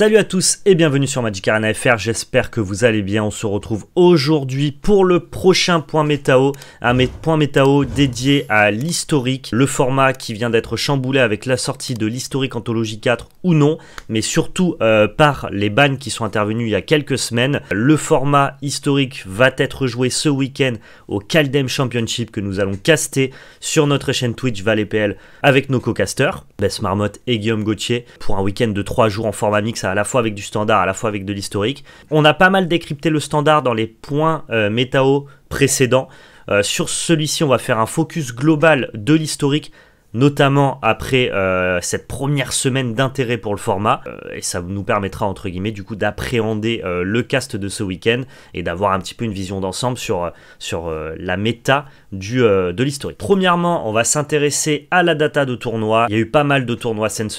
Salut à tous et bienvenue sur Magic Arena FR, j'espère que vous allez bien. On se retrouve aujourd'hui pour le prochain point métao, un point métao dédié à l'historique, le format qui vient d'être chamboulé avec la sortie de l'historique anthologie 4 ou non, mais surtout euh, par les bannes qui sont intervenus il y a quelques semaines. Le format historique va être joué ce week-end au Caldem Championship que nous allons caster sur notre chaîne Twitch Valet avec nos co-casters, Bess Marmotte et Guillaume Gauthier, pour un week-end de 3 jours en format mix à la fois avec du standard, à la fois avec de l'historique. On a pas mal décrypté le standard dans les points euh, métao précédents. Euh, sur celui-ci, on va faire un focus global de l'historique notamment après euh, cette première semaine d'intérêt pour le format. Euh, et ça nous permettra, entre guillemets, du coup, d'appréhender euh, le cast de ce week-end et d'avoir un petit peu une vision d'ensemble sur, sur la méta du, de l'historique. Premièrement, on va s'intéresser à la data de tournoi. Il y a eu pas mal de tournois cette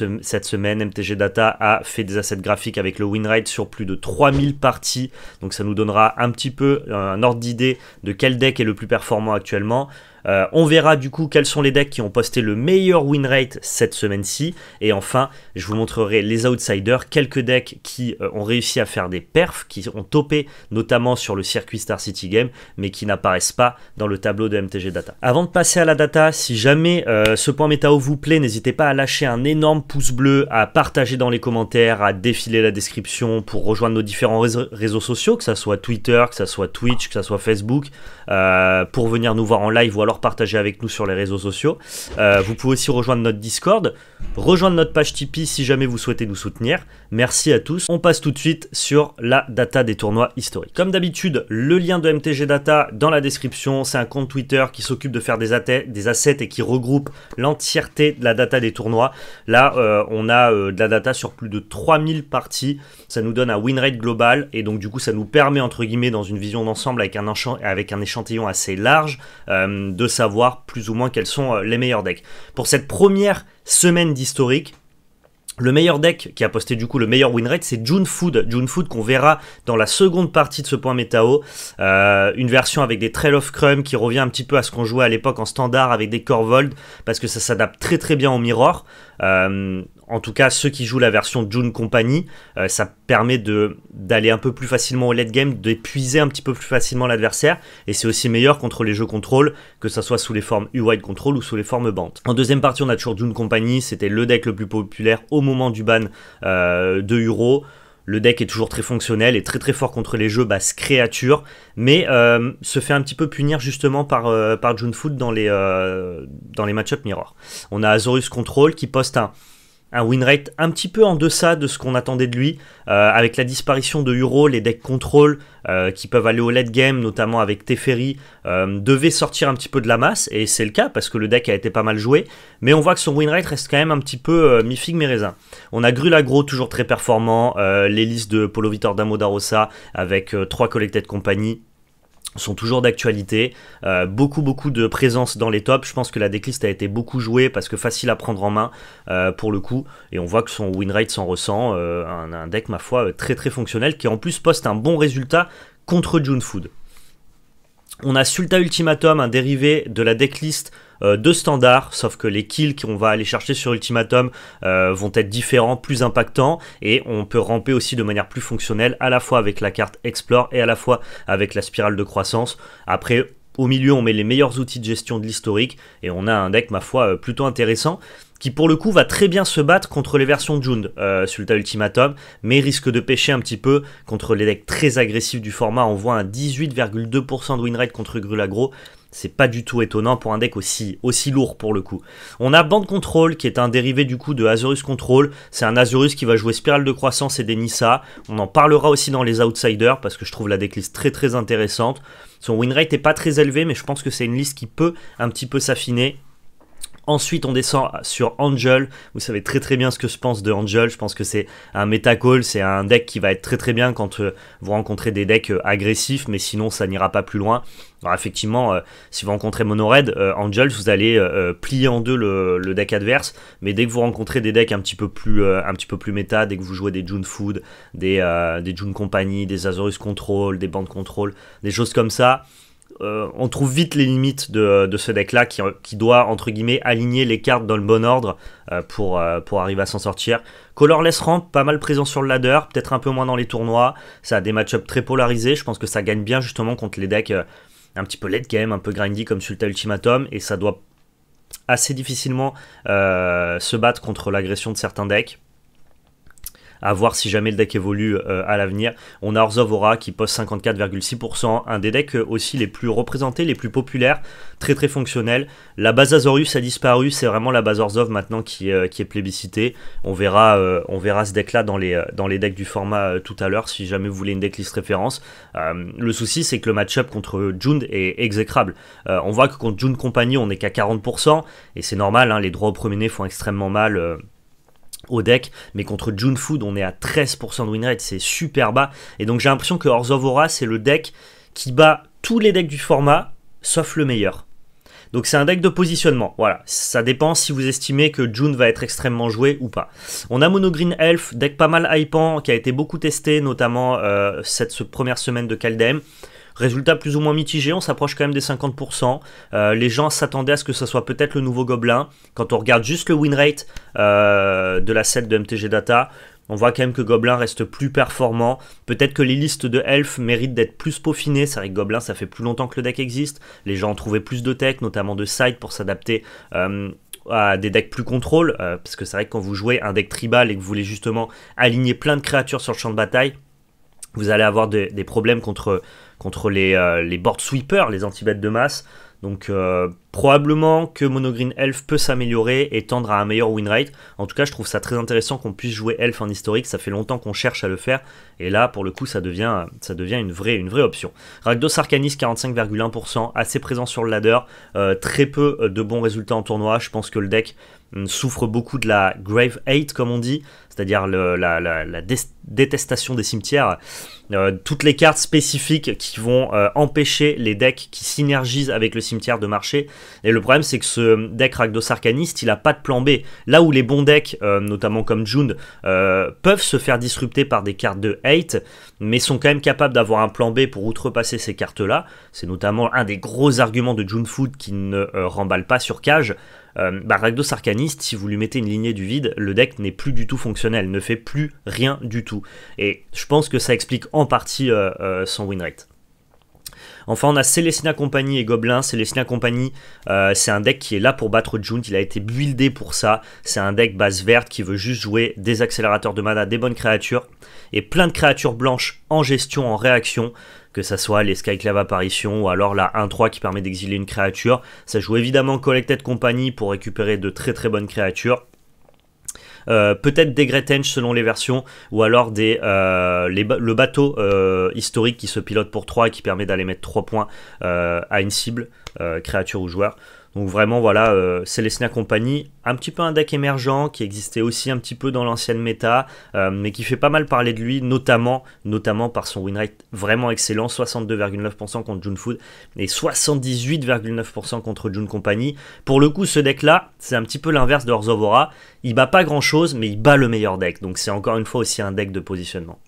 semaine. MTG Data a fait des assets graphiques avec le win sur plus de 3000 parties. Donc ça nous donnera un petit peu un ordre d'idée de quel deck est le plus performant actuellement. Euh, on verra du coup quels sont les decks qui ont posté le meilleur win rate cette semaine-ci. Et enfin, je vous montrerai les outsiders, quelques decks qui euh, ont réussi à faire des perfs, qui ont topé notamment sur le circuit Star City Game, mais qui n'apparaissent pas dans le tableau de MTG Data. Avant de passer à la data, si jamais euh, ce point météo vous plaît, n'hésitez pas à lâcher un énorme pouce bleu, à partager dans les commentaires, à défiler la description pour rejoindre nos différents réseaux, sociaux, que ce soit Twitter, que ce soit Twitch, que ça soit Facebook, pour venir nous voir en live ou alors partager avec nous sur les réseaux sociaux. Euh, vous pouvez aussi rejoindre notre Discord, rejoindre notre page Tipeee si jamais vous souhaitez nous soutenir. Merci à tous. On passe tout de suite sur la data des tournois historiques. Comme d'habitude, le lien de MTG Data dans la description. C'est un compte Twitter qui s'occupe de faire des, des assets et qui regroupe l'entièreté de la data des tournois. Là, euh, on a euh, de la data sur plus de 3000 parties. Ça nous donne un win rate global et donc du coup, ça nous permet entre guillemets dans une vision d'ensemble avec un, avec un échantillon assez large de de savoir plus ou moins quels sont euh, les meilleurs decks. Pour cette première semaine d'historique, le meilleur deck qui a posté du coup le meilleur win rate, c'est June Food. June Food qu'on verra dans la seconde partie de ce point métao. Euh, une version avec des Trail of Crumb qui revient un petit peu à ce qu'on jouait à l'époque en standard avec des Corvold parce que ça s'adapte très très bien au Mirror. Euh, en tout cas ceux qui jouent la version June Company, euh, ça permet d'aller un peu plus facilement au late game, d'épuiser un petit peu plus facilement l'adversaire, et c'est aussi meilleur contre les jeux contrôle, que ce soit sous les formes U-Wide Control ou sous les formes Band. En deuxième partie, on a toujours June Company, c'était le deck le plus populaire au moment du ban euh, de Euro. Le deck est toujours très fonctionnel et très très fort contre les jeux basse créature, mais euh, se fait un petit peu punir justement par, par June Foot dans les, dans les match-up mirror. On a Azorus Control qui poste un, un rate un petit peu en deçà de ce qu'on attendait de lui, euh, avec la disparition de Uro, les decks contrôle euh, qui peuvent aller au late game, notamment avec Teferi, euh, devait sortir un petit peu de la masse, et c'est le cas parce que le deck a été pas mal joué, mais on voit que son winrate reste quand même un petit peu mi mes mi On a Grulagro toujours très performant, L'hélice de Polo Vitor Damo avec 3 collectés de compagnie, sont toujours d'actualité. Euh, beaucoup, beaucoup de présence dans les tops. Je pense que la decklist a été beaucoup jouée parce que facile à prendre en main euh, pour le coup. Et on voit que son win rate s'en ressent. Euh, un, deck, ma foi, très très fonctionnel qui en plus poste un bon résultat contre Junefood Food. On a Sulta Ultimatum, un dérivé de la decklist euh, de standard, sauf que les kills qu'on va aller chercher sur Ultimatum euh, vont être différents, plus impactants, et on peut ramper aussi de manière plus fonctionnelle, à la fois avec la carte Explore et à la fois avec la spirale de croissance. Après, au milieu, on met les meilleurs outils de gestion de l'historique et on a un deck, ma foi, euh, plutôt intéressant qui pour le coup va très bien se battre contre les versions de Jund, euh, Sulta Ultimatum, mais risque de pêcher un petit peu contre les decks très agressifs du format. On voit un 18,2% de winrate contre Grulagro. C'est pas du tout étonnant pour un deck aussi, aussi lourd pour le coup. On a Band Control qui est un dérivé du coup de Azurus Control. C'est un Azurus qui va jouer Spirale de Croissance et des On en parlera aussi dans les Outsiders parce que je trouve la decklist très très intéressante. Son win rate est pas très élevé mais je pense que c'est une liste qui peut un petit peu s'affiner Ensuite, on descend sur Angel. Vous savez très très bien ce que je pense de Angel. Je pense que c'est un metacall, c'est un deck qui va être très très bien quand euh, vous rencontrez des decks euh, agressifs, mais sinon ça n'ira pas plus loin. Alors effectivement, euh, si vous rencontrez Mono Red, Angel, vous allez plier en deux le, deck adverse. Mais dès que vous rencontrez des decks un petit peu plus un petit peu plus méta, dès que vous jouez des June Food, des, des June Company, des Azorus Control, des Band Control, des choses comme ça, euh, on trouve vite les limites de, ce deck-là qui, doit, entre guillemets, aligner les cartes dans le bon ordre euh, pour, euh, pour arriver à s'en sortir. Colorless Ramp, pas mal présent sur le ladder, peut-être un peu moins dans les tournois. Ça a des match-ups très polarisés. Je pense que ça gagne bien justement contre les decks un petit peu late game, un peu grindy comme Sulta Ultimatum. Et ça doit assez difficilement se battre contre l'agression de certains decks à voir si jamais le deck évolue euh, à l'avenir. On a Aura qui poste 54,6%, un des decks euh, aussi les plus représentés, les plus populaires, très très fonctionnel. La base Azorius a disparu, c'est vraiment la base Orzov maintenant qui, euh, qui est plébiscitée. On verra, on verra ce deck là dans les, dans les decks du format tout à l'heure si jamais vous voulez une deck liste référence. le souci c'est que le match-up contre Jund est exécrable. on voit que contre Jund Company, on est qu'à 40% et c'est normal, hein, les droits au premier nez font extrêmement mal au deck, mais contre June Food, on est à 13% de win rate, c'est super bas. Et donc j'ai l'impression que Aura, c'est le deck qui bat tous les decks du format, sauf le meilleur. Donc c'est un deck de positionnement. Voilà, ça dépend si vous estimez que June va être extrêmement joué ou pas. On a Mono Green Elf, deck pas mal hypant, qui a été beaucoup testé, notamment euh, cette première semaine de Kaldem. Résultat plus ou moins mitigé, on s'approche quand même des 50%. Euh, les gens s'attendaient à ce que ce soit peut-être le nouveau Gobelin. Quand on regarde juste le win rate euh, de la set de MTG Data, on voit quand même que Gobelin reste plus performant. Peut-être que les listes de Elf méritent d'être plus peaufinées. C'est vrai que Gobelin, ça fait plus longtemps que le deck existe. Les gens ont trouvé plus de tech, notamment de side, pour s'adapter. Euh, à des decks plus contrôle, parce que c'est vrai que quand vous jouez un deck tribal et que vous voulez justement aligner plein de créatures sur le champ de bataille, vous allez avoir des problèmes contre contre les, euh, les board sweepers, les anti-bêtes de masse. Donc euh, Probablement que Monogreen Elf peut s'améliorer et tendre à un meilleur win rate. En tout cas, je trouve ça très intéressant qu'on puisse jouer Elf en historique. Ça fait longtemps qu'on cherche à le faire. Et là, pour le coup, ça devient, ça devient une, vraie, une vraie option. Rakdos Arcanis, 45,1%, assez présent sur le ladder. Euh, très peu euh, de bons résultats en tournoi. Je pense que le deck mm, souffre beaucoup de la Grave Hate, comme on dit, c'est-à-dire la, détestation des cimetières. Euh, toutes les cartes spécifiques qui vont empêcher les decks qui synergisent avec le cimetière de marcher. Et le problème, c'est que ce deck Rakdos Arcaniste, il a pas de plan B. Là où les bons decks, euh, notamment comme June, euh, peuvent se faire disrupter par des cartes de hate, mais sont quand même capables d'avoir un plan B pour outrepasser ces cartes-là. C'est notamment un des gros arguments de June Food qui ne euh, remballe pas sur cage. bah, si vous lui mettez une lignée du vide, le deck n'est plus du tout fonctionnel, ne fait plus rien du tout. Et je pense que ça explique en partie son win rate. Enfin, on a Celestina Company et Goblin. Celestina Company, euh, c'est un deck qui est là pour battre Junt, Il a été buildé pour ça. C'est un deck base verte qui veut juste jouer des accélérateurs de mana, des bonnes créatures et plein de créatures blanches en gestion, en réaction que ça soit les Skyclave Apparition ou alors la 1-3 qui permet d'exiler une créature. Ça joue évidemment Collected Company pour récupérer de très très bonnes créatures. Euh, peut-être des Gretenge selon les versions, ou alors des, euh, le bateau euh, historique qui se pilote pour 3 et qui permet d'aller mettre 3 points à une cible, créature ou joueur. Donc vraiment, voilà, euh, Company, un petit peu un deck émergent qui existait aussi un petit peu dans l'ancienne méta, euh, mais qui fait pas mal parler de lui, notamment, notamment par son win rate vraiment excellent, 62,9% contre June Food et 78,9% contre June Company. Pour le coup, ce deck-là, c'est un petit peu l'inverse de Orzovora. Il bat pas grand-chose, mais il bat le meilleur deck. Donc c'est encore une fois aussi un deck de positionnement.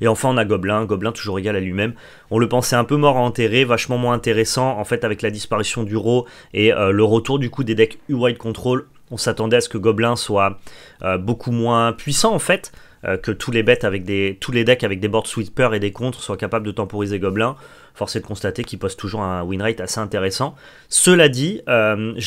Et enfin, on a Gobelin, Gobelin toujours égal à lui-même. On le pensait un peu mort à enterrer, vachement moins intéressant. En fait, avec la disparition du Raw et euh, le retour du coup des decks U-Wide Control, on s'attendait à ce que Goblin soit euh, beaucoup moins puissant en fait. Euh, que tous les bêtes avec des, tous les decks avec des board sweepers et des contres soient capables de temporiser Goblin, Force est de constater qu'il pose toujours un win rate assez intéressant. Cela dit, je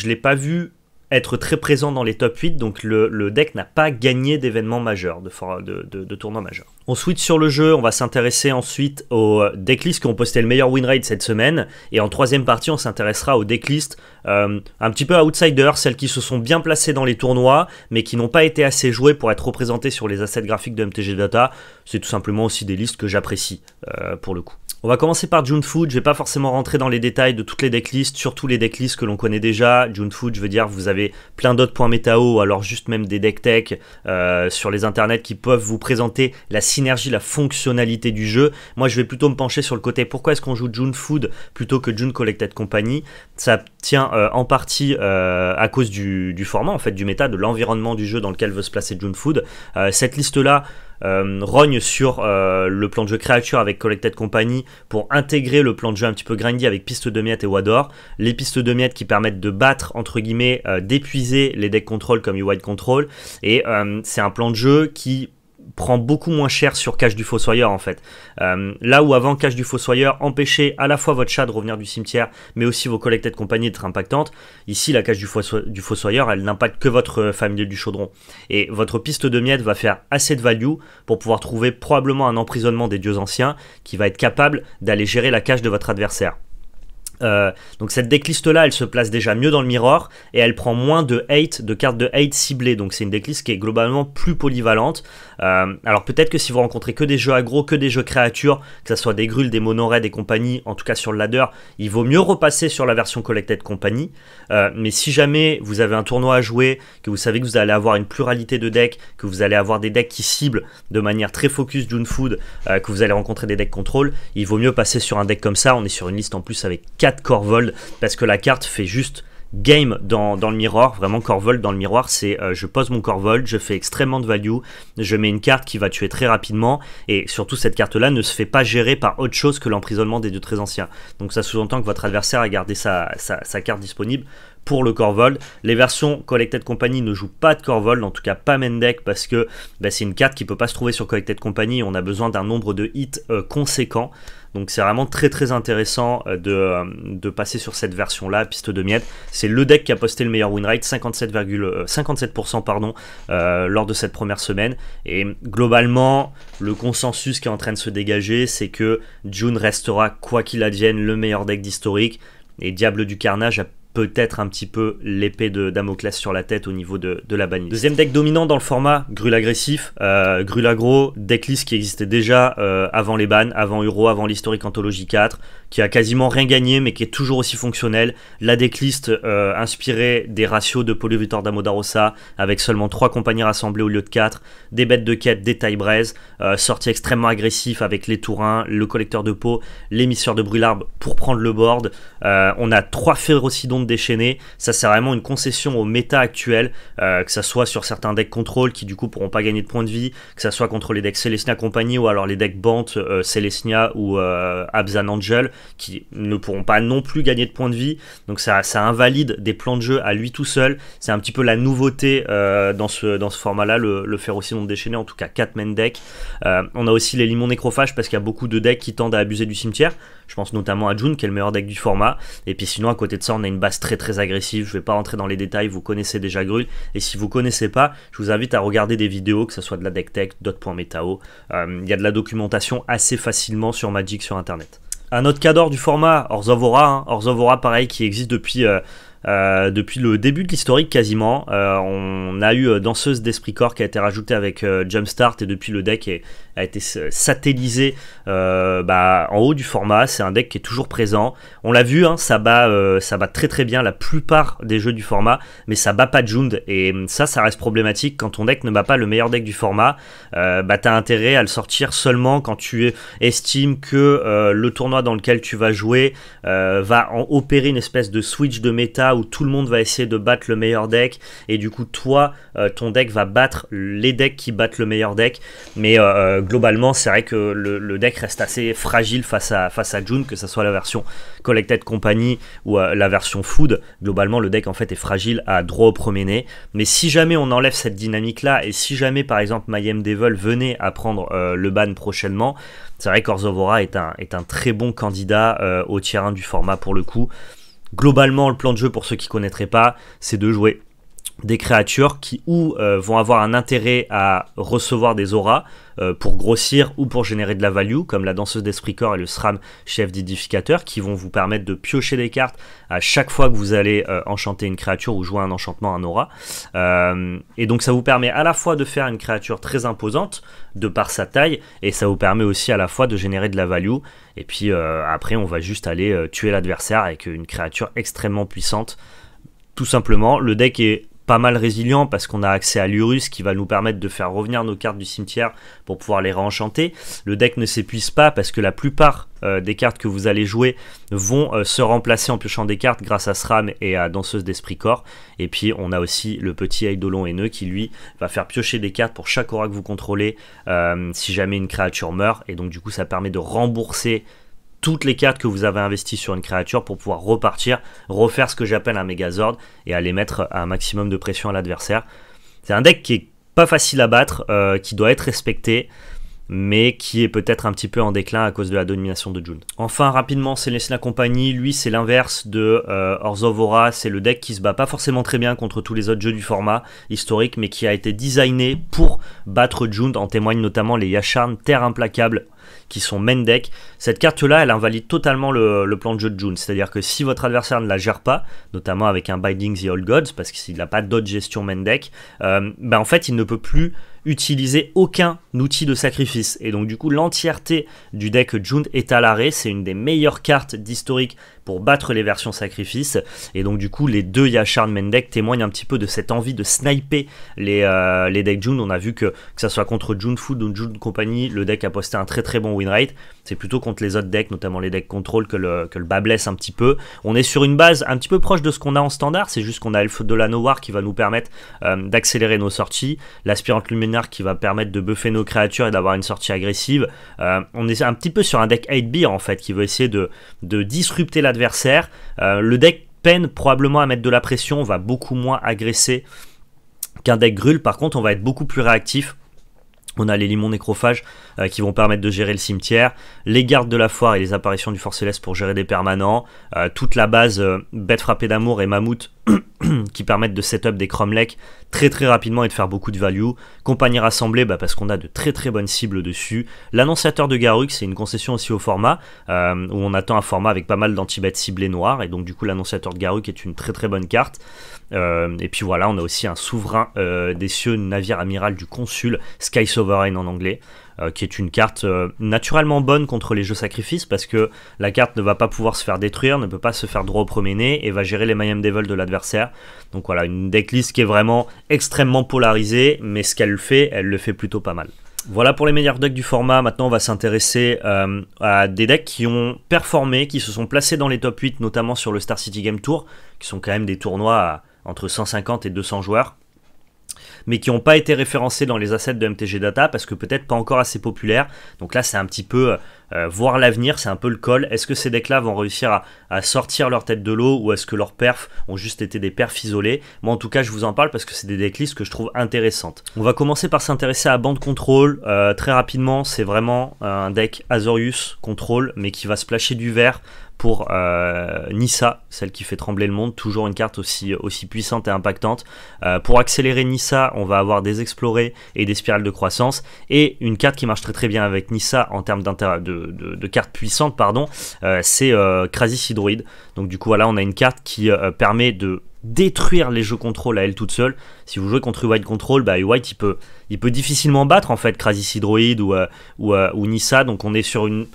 ne l'ai pas vu être très présent dans les top 8, donc le, deck n'a pas gagné d'événements majeurs, de, de, tournois majeurs. On switch sur le jeu, on va s'intéresser ensuite aux euh, decklists qui ont posté le meilleur win rate cette semaine, et en troisième partie on s'intéressera aux decklists euh, un petit peu outsiders, celles qui se sont bien placées dans les tournois, mais qui n'ont pas été assez jouées pour être représentées sur les assets graphiques de MTG Data, c'est tout simplement aussi des listes que j'apprécie euh, pour le coup. On va commencer par June Food. Je vais pas forcément rentrer dans les détails de toutes les decklists, surtout les decklists que l'on connaît déjà. June Food, je veux dire, vous avez plein d'autres points métao, alors juste même des deck tech euh, sur les internets qui peuvent vous présenter la synergie, la fonctionnalité du jeu. Moi, je vais plutôt me pencher sur le côté pourquoi est-ce qu'on joue June Food plutôt que June Collected Company. Ça tient euh, en partie euh, à cause du, format, en fait, du méta, de l'environnement du jeu dans lequel veut se placer June Food. cette liste-là, euh, rogne sur euh, le plan de jeu créature avec Collected Company pour intégrer le plan de jeu un petit peu grindy avec pistes de miettes et Wador. Les pistes de miettes qui permettent de battre, entre guillemets, euh, d'épuiser les decks control comme UI Control. Et c'est un plan de jeu qui prend beaucoup moins cher sur Cache du Fossoyeur en fait. Euh, là où avant Cache du Fossoyeur empêchait à la fois votre chat de revenir du cimetière, mais aussi vos collectés de compagnie d'être impactantes, ici la Cache du, Fossoyeur, elle n'impacte que votre famille du chaudron. Et votre piste de miette va faire assez de value pour pouvoir trouver probablement un emprisonnement des dieux anciens qui va être capable d'aller gérer la cache de votre adversaire. Euh, donc cette decklist là, elle se place déjà mieux dans le mirror et elle prend moins de hate, de cartes de hate ciblées. Donc c'est une decklist qui est globalement plus polyvalente. Euh, alors peut-être que si vous rencontrez que des jeux aggro, que des jeux créatures, que ce soit des grules, des monorais, des compagnies en tout cas sur le ladder, il vaut mieux repasser sur la version collected compagnie. Euh, mais si jamais vous avez un tournoi à jouer, que vous savez que vous allez avoir une pluralité de decks, que vous allez avoir des decks qui ciblent de manière très focus June Food, que vous allez rencontrer des decks contrôle, il vaut mieux passer sur un deck comme ça. On est sur une liste en plus avec 4 4 Corvold, parce que la carte fait juste game dans, dans, le miroir, vraiment Corvold dans le miroir, c'est euh, je pose mon Corvold, je fais extrêmement de value, je mets une carte qui va tuer très rapidement, et surtout cette carte-là ne se fait pas gérer par autre chose que l'emprisonnement des deux très anciens. Donc ça sous-entend que votre adversaire a gardé sa, sa, sa carte disponible pour le Corvold. Les versions Collected Company ne jouent pas de Corvold, en tout cas pas main deck, parce que bah, c'est une carte qui peut pas se trouver sur Collected Company. On a besoin d'un nombre de hits conséquents, euh, conséquent. Donc c'est vraiment très très intéressant euh, euh, de, passer sur cette version là, piste de miette. C'est le deck qui a posté le meilleur win rate, 57, pardon, lors de cette première semaine. Et globalement, le consensus qui est en train de se dégager, c'est que June restera, quoi qu'il advienne, le meilleur deck d'historique. Et Diable du Carnage a peut-être un petit peu l'épée de Damoclès sur la tête au niveau de, la bannière Deuxième deck dominant dans le format, Grul agressif, euh, Agro, decklist qui existait déjà euh, avant les bannes, avant Euro, avant l'historique anthologie 4, qui a quasiment rien gagné, mais qui est toujours aussi fonctionnel. La decklist euh, inspirée des ratios de Polyvitor Damodarosa, avec seulement 3 compagnies rassemblées au lieu de 4, des bêtes de quête, des taille braises, euh, sortie extrêmement agressif avec les tourins, le collecteur de peau, l'émisseur de brûlarbe pour prendre le board. Euh, on a 3 férocidons de déchaînés, ça c'est vraiment une concession au méta actuel, que ça soit sur certains decks contrôle qui du coup pourront pas gagner de points de vie, que ça soit contre les decks Celestia compagnie ou alors les decks Bant, Celestia ou Abzan Angel qui ne pourront pas non plus gagner de points de vie. Donc ça, invalide des plans de jeu à lui tout seul. C'est un petit peu la nouveauté euh, dans ce, dans ce format-là, le, le aussi nombre déchaîné en tout cas 4 main deck. Euh, on a aussi les limons nécrophages parce qu'il y a beaucoup de decks qui tendent à abuser du cimetière. Je pense notamment à June qui est le meilleur deck du format. Et puis sinon, à côté de ça, on a une base très très agressive. Je ne vais pas rentrer dans les détails, vous connaissez déjà Grul. Et si vous connaissez pas, je vous invite à regarder des vidéos, que ce soit de la deck tech, d'autres points métao. Euh, il y a de la documentation assez facilement sur Magic sur internet. Un autre cadre du format, Orzovora, hein, Orzovora pareil qui existe depuis euh, euh, depuis le début de l'historique quasiment, euh, on a eu euh, Danseuse d'Esprit Corps qui a été rajoutée avec Jumpstart et depuis le deck a été satellisé bah, en haut du format. C'est un deck qui est toujours présent. On l'a vu, hein, ça, bat, ça bat très très bien la plupart des jeux du format, mais ça bat pas Jund et mm, ça, ça reste problématique quand ton deck ne bat pas le meilleur deck du format. bah, t'as intérêt à le sortir seulement quand tu estimes que le tournoi dans lequel tu vas jouer va opérer une espèce de switch de méta où tout le monde va essayer de battre le meilleur deck et du coup toi euh, ton deck va battre les decks qui battent le meilleur deck mais euh, euh, globalement c'est vrai que le, deck reste assez fragile face à, face à June que ce soit la version Collected Company ou la version Food globalement le deck en fait est fragile à droit au premier nez mais si jamais on enlève cette dynamique là et si jamais par exemple Mayhem Devil venait à prendre le ban prochainement c'est vrai qu'Orzovora est un, est un très bon candidat au tier 1 du format pour le coup Globalement, le plan de jeu, pour ceux qui ne connaîtraient pas, c'est de jouer des créatures qui ou euh, vont avoir un intérêt à recevoir des auras euh, pour grossir ou pour générer de la value, comme la danseuse d'esprit corps et le SRAM chef d'édificateur, qui vont vous permettre de piocher des cartes à chaque fois que vous allez euh, enchanter une créature ou jouer un enchantement, un aura. et donc ça vous permet à la fois de faire une créature très imposante de par sa taille, et ça vous permet aussi à la fois de générer de la value. Et puis après, on va juste aller tuer l'adversaire avec une créature extrêmement puissante tout simplement. Le deck est pas mal résilient parce qu'on a accès à l'Urus qui va nous permettre de faire revenir nos cartes du cimetière pour pouvoir les réenchanter. Le deck ne s'épuise pas parce que la plupart euh, des cartes que vous allez jouer vont euh, se remplacer en piochant des cartes grâce à SRAM et à Danseuse d'Esprit Corps. Et puis on a aussi le petit Eidolon haineux qui lui va faire piocher des cartes pour chaque aura que vous contrôlez euh, si jamais une créature meurt. Et donc du coup ça permet de rembourser toutes les cartes que vous avez investies sur une créature pour pouvoir repartir, refaire ce que j'appelle un Megazord et aller mettre un maximum de pression à l'adversaire. C'est un deck qui est pas facile à battre, euh, qui doit être respecté, mais qui est peut-être un petit peu en déclin à cause de la domination de June. Enfin, rapidement, la compagnie. lui, c'est l'inverse de euh, Orzovora, c'est le deck qui se bat pas forcément très bien contre tous les autres jeux du format historique, mais qui a été designé pour battre Jund, en témoignent notamment les Yasharn, Terre Implacable, qui sont main Cette carte-là, elle invalide totalement le, plan de jeu de June. C'est-à-dire que si votre adversaire ne la gère pas, notamment avec un Binding the Old Gods, parce qu'il n'a pas d'autre gestion main deck, euh, ben en fait, il ne peut plus utiliser aucun outil de sacrifice. Et donc du coup, l'entièreté du deck June est à l'arrêt. C'est une des meilleures cartes d'historique pour battre les versions sacrifice. Et donc du coup, les deux Yasharn main témoignent un petit peu de cette envie de sniper les, euh, les decks June. On a vu que, que ça soit contre June Food ou June Company, le deck a posté un très très bon win rate. C'est plutôt contre les autres decks, notamment les decks contrôle, que le, que bas blesse un petit peu. On est sur une base un petit peu proche de ce qu'on a en standard, c'est juste qu'on a feu de la Noir qui va nous permettre euh, d'accélérer nos sorties, l'aspirante luminaire qui va permettre de buffer nos créatures et d'avoir une sortie agressive. Euh, on est un petit peu sur un deck 8 beer en fait, qui veut essayer de, de disrupter l'adversaire. Euh, le deck peine probablement à mettre de la pression, on va beaucoup moins agresser qu'un deck grul, par contre on va être beaucoup plus réactif. On a les limons nécrophages euh, qui vont permettre de gérer le cimetière, les gardes de la foire et les apparitions du Force Céleste pour gérer des permanents, euh, toute la base euh, Bête frappée d'amour et Mammouth qui permettent de setup des cromlechs très très rapidement et de faire beaucoup de value. Compagnie rassemblée, bah, parce qu'on a de très très bonnes cibles dessus. L'annonciateur de Garuk, c'est une concession aussi au format, où on attend un format avec pas mal d'anti-bêtes ciblées noires, et donc du coup l'annonciateur de Garuk est une très très bonne carte. et puis voilà, on a aussi un souverain des cieux, navire amiral du consul, Sky Sovereign en anglais. Euh, qui est une carte euh, naturellement bonne contre les jeux sacrifices parce que la carte ne va pas pouvoir se faire détruire, ne peut pas se faire droit au et va gérer les Mayhem Devils de l'adversaire. Donc voilà, une decklist qui est vraiment extrêmement polarisée, mais ce qu'elle fait, elle le fait plutôt pas mal. Voilà pour les meilleurs decks du format. Maintenant, on va s'intéresser euh, à des decks qui ont performé, qui se sont placés dans les top 8, notamment sur le Star City Game Tour, qui sont quand même des tournois entre 150 et 200 joueurs mais qui n'ont pas été référencés dans les assets de MTG Data parce que peut-être pas encore assez populaires. Donc là, c'est un petit peu euh, euh, voir l'avenir, c'est un peu le col. Est-ce que ces decks-là vont réussir à, sortir leur tête de l'eau ou est-ce que leurs perfs ont juste été des perfs isolés Moi, en tout cas, je vous en parle parce que c'est des decklists que je trouve intéressantes. On va commencer par s'intéresser à Bande Control. Euh, très rapidement, c'est vraiment un deck Azorius Control, mais qui va se placher du vert pour euh, Nissa, celle qui fait trembler le monde, toujours une carte aussi, aussi puissante et impactante. Euh, pour accélérer Nissa, on va avoir des explorés et des spirales de croissance, et une carte qui marche très très bien avec Nissa en termes de, de, de carte puissante, pardon, euh, c'est Crasis Hydroid. Donc du coup voilà, on a une carte qui permet de détruire les jeux contrôle à elle toute seule. Si vous jouez contre White Control, bah, White il peut, il peut difficilement battre en fait Crasis Hydroid ou, ou, ou Nissa, donc on est sur une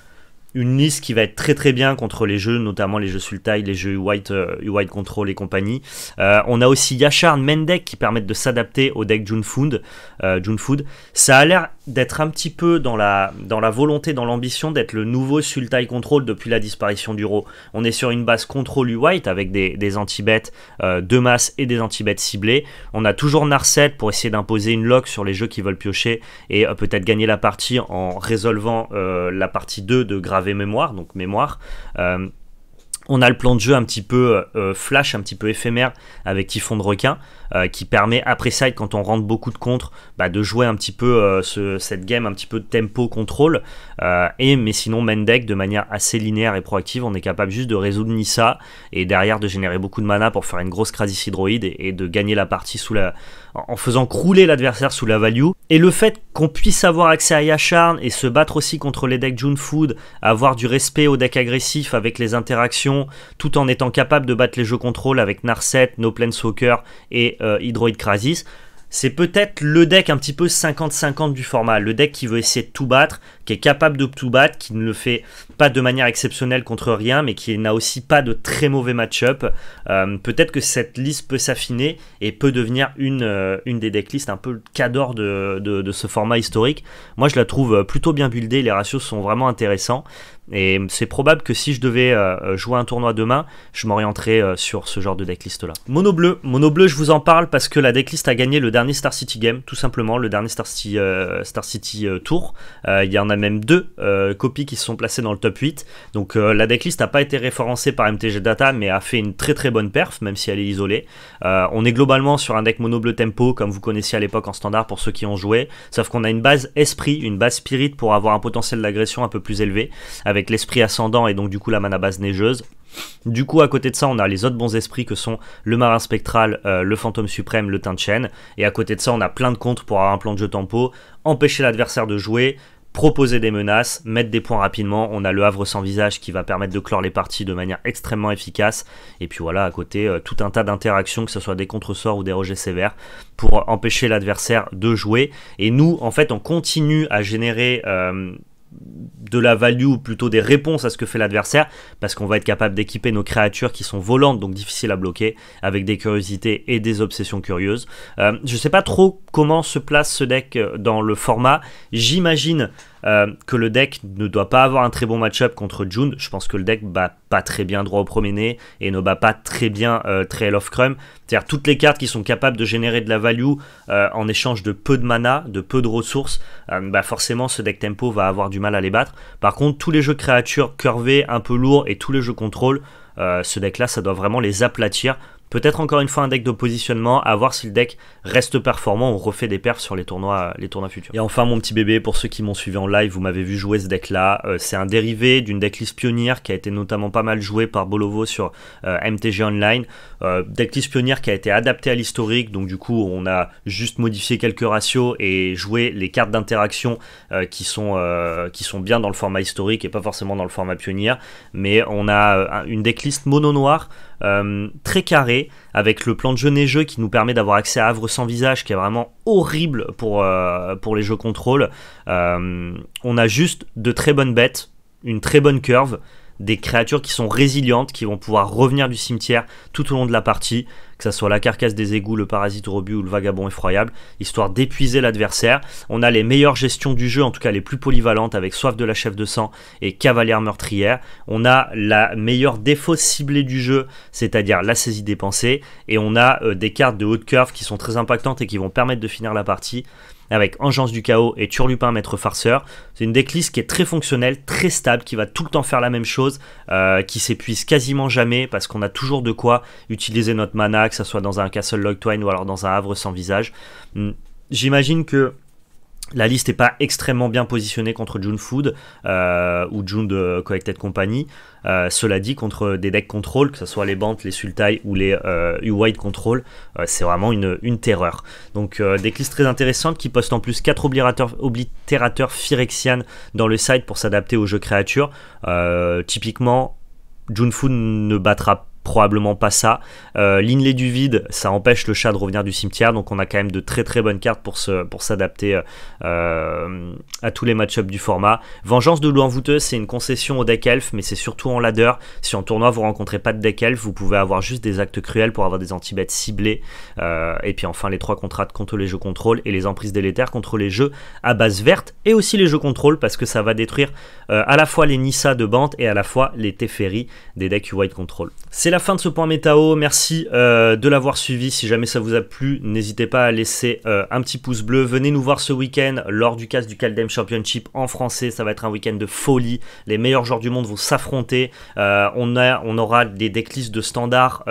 une liste qui va être très très bien contre les jeux, notamment les jeux Sultai, les jeux White, euh, White Control et compagnie. Euh, on a aussi Yacharn, Mendek qui permettent de s'adapter au deck junefood Euh, June Ça a l'air d'être un petit peu dans la, dans la volonté, dans l'ambition d'être le nouveau Sultai Control depuis la disparition du Ro On est sur une base Control U-White avec des, des anti euh, de masse et des anti-bets ciblés. On a toujours Narset pour essayer d'imposer une lock sur les jeux qui veulent piocher et euh, peut-être gagner la partie en résolvant euh, la partie 2 de gravé mémoire, donc mémoire. on a le plan de jeu un petit peu flash, un petit peu éphémère avec Typhon de requin. Euh, qui permet après side quand on rentre beaucoup de contre bah, de jouer un petit peu euh, cette game un petit peu de tempo contrôle euh, et mais sinon main deck de manière assez linéaire et proactive on est capable juste de résoudre Nissa et derrière de générer beaucoup de mana pour faire une grosse Cradicid hydroïde et, de gagner la partie sous la en faisant crouler l'adversaire sous la value et le fait qu'on puisse avoir accès à Yacharn et se battre aussi contre les decks June Food avoir du respect aux decks agressifs avec les interactions tout en étant capable de battre les jeux contrôle avec Narset, No Planeswalker et euh, Hydroid Crasis. C'est peut-être le deck un petit peu 50-50 du format, le deck qui veut essayer de tout battre, qui est capable de tout battre, qui ne le fait pas de manière exceptionnelle contre rien, mais qui n'a aussi pas de très mauvais match-up. Euh, peut-être que cette liste peut s'affiner et peut devenir une, euh, une des decklists un peu le cador de, de, ce format historique. Moi je la trouve plutôt bien buildée, les ratios sont vraiment intéressants, et c'est probable que si je devais euh, euh, jouer un tournoi demain, je m'orienterais euh, sur ce genre de decklist là. Mono bleu, mono bleu, je vous en parle parce que la decklist a gagné le dernier Star City Game, tout simplement, le dernier Star City, Star City Tour. Il y en a même deux copies qui se sont placées dans le top 8. Donc la decklist n'a pas été référencée par MTG Data, mais a fait une très très bonne perf, même si elle est isolée. on est globalement sur un deck mono bleu tempo, comme vous connaissiez à l'époque en standard pour ceux qui ont joué, sauf qu'on a une base esprit, une base spirit pour avoir un potentiel d'agression un peu plus élevé, avec l'esprit ascendant et donc du coup la mana base neigeuse. Du coup, à côté de ça, on a les autres bons esprits que sont le marin spectral, euh, le fantôme suprême, le teint de chêne. Et à côté de ça, on a plein de contres pour avoir un plan de jeu tempo, empêcher l'adversaire de jouer, proposer des menaces, mettre des points rapidement. On a le Havre sans visage qui va permettre de clore les parties de manière extrêmement efficace. Et puis voilà, à côté, euh, tout un tas d'interactions, que ce soit des contresorts ou des rejets sévères, pour empêcher l'adversaire de jouer. Et nous, en fait, on continue à générer... Euh, de la value ou plutôt des réponses à ce que fait l'adversaire parce qu'on va être capable d'équiper nos créatures qui sont volantes donc difficiles à bloquer avec des curiosités et des obsessions curieuses. Euh, je sais pas trop comment se place ce deck euh, dans le format. J'imagine euh, que le deck ne doit pas avoir un très bon match-up contre June. Je pense que le deck bat pas très bien droit au premier et ne bat pas très bien euh, Trail of Crumb. C'est-à-dire toutes les cartes qui sont capables de générer de la value euh, en échange de peu de mana, de peu de ressources, bah, forcément ce deck tempo va avoir du mal à les battre. Par contre, tous les jeux créatures curvés, un peu lourds et tous les jeux contrôle, ce deck-là, ça doit vraiment les aplatir Peut-être encore une fois un deck de positionnement, à voir si le deck reste performant ou refait des perfs sur les tournois, les tournois futurs. Et enfin, mon petit bébé, pour ceux qui m'ont suivi en live, vous m'avez vu jouer ce deck-là. Euh, c'est un dérivé d'une decklist pionnière qui a été notamment pas mal jouée par Bolovo sur euh, MTG Online. Euh, decklist pionnière qui a été adaptée à l'historique, donc du coup, on a juste modifié quelques ratios et joué les cartes d'interaction qui, sont, qui sont bien dans le format historique et pas forcément dans le format pionnière. Mais on a une decklist mono noire euh, très carré, avec le plan de jeu neigeux qui nous permet d'avoir accès à Havre sans visage, qui est vraiment horrible pour, euh, pour les jeux contrôle. Euh, on a juste de très bonnes bêtes, une très bonne curve, des créatures qui sont résilientes, qui vont pouvoir revenir du cimetière tout au long de la partie, que ce soit la carcasse des égouts, le parasite rebut ou le vagabond effroyable, histoire d'épuiser l'adversaire. On a les meilleures gestions du jeu, en tout cas les plus polyvalentes, avec Soif de la Chef de Sang et Cavalière Meurtrière. On a la meilleure défausse ciblée du jeu, c'est-à-dire la saisie des pensées, et on a euh, des cartes de haute curve qui sont très impactantes et qui vont permettre de finir la partie avec Engeance du Chaos et Turlupin Maître Farceur. C'est une decklist qui est très fonctionnelle, très stable, qui va tout le temps faire la même chose, euh, qui s'épuise quasiment jamais parce qu'on a toujours de quoi utiliser notre mana, que ce soit dans un Castle Lock Twine ou alors dans un Havre sans visage. Hmm, j'imagine que la liste n'est pas extrêmement bien positionnée contre June Food euh, ou June de Collected Company. Euh, cela dit, contre des decks contrôle, que ce soit les Bant, les Sultai ou les U-Wide euh, Control, c'est vraiment une, terreur. Donc des listes très intéressantes qui postent en plus 4 oblitérateurs, Phyrexian dans le site pour s'adapter aux jeux créatures. typiquement, June Food ne battra pas probablement pas ça. Euh, l'inlay du vide, ça empêche le chat de revenir du cimetière, donc on a quand même de très très bonnes cartes pour s'adapter pour euh, euh, à tous les match du format. Vengeance de loup voûteuse, c'est une concession au deck elf, mais c'est surtout en ladder. Si en tournoi vous rencontrez pas de deck elf, vous pouvez avoir juste des actes cruels pour avoir des anti-bêtes ciblés. et puis enfin les trois contrats contre les jeux contrôle et les emprises délétères contre les jeux à base verte et aussi les jeux contrôle parce que ça va détruire à la fois les Nissa de bande et à la fois les Teferi des decks white control. C'est la fin de ce point métao. Merci euh, de l'avoir suivi. Si jamais ça vous a plu, n'hésitez pas à laisser euh, un petit pouce bleu. Venez nous voir ce week-end lors du casse du Caldem Championship en français. Ça va être un week-end de folie. Les meilleurs joueurs du monde vont s'affronter. Euh, on, a, on aura des decklists de standards.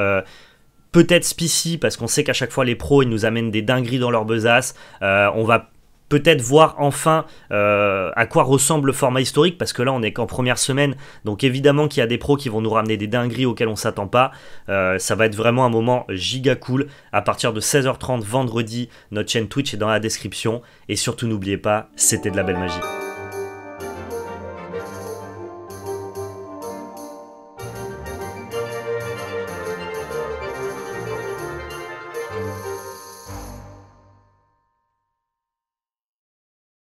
Peut-être Spicy, parce qu'on sait qu'à chaque fois les pros, ils nous amènent des dingueries dans leur besace. on va peut-être voir enfin euh, à quoi ressemble le format historique, parce que là on est qu'en première semaine, donc évidemment qu'il y a des pros qui vont nous ramener des dingueries auxquelles on s'attend pas. Euh, ça va être vraiment un moment giga cool. À partir de 16h30 vendredi, notre chaîne Twitch est dans la description. Et surtout n'oubliez pas, c'était de la belle magie.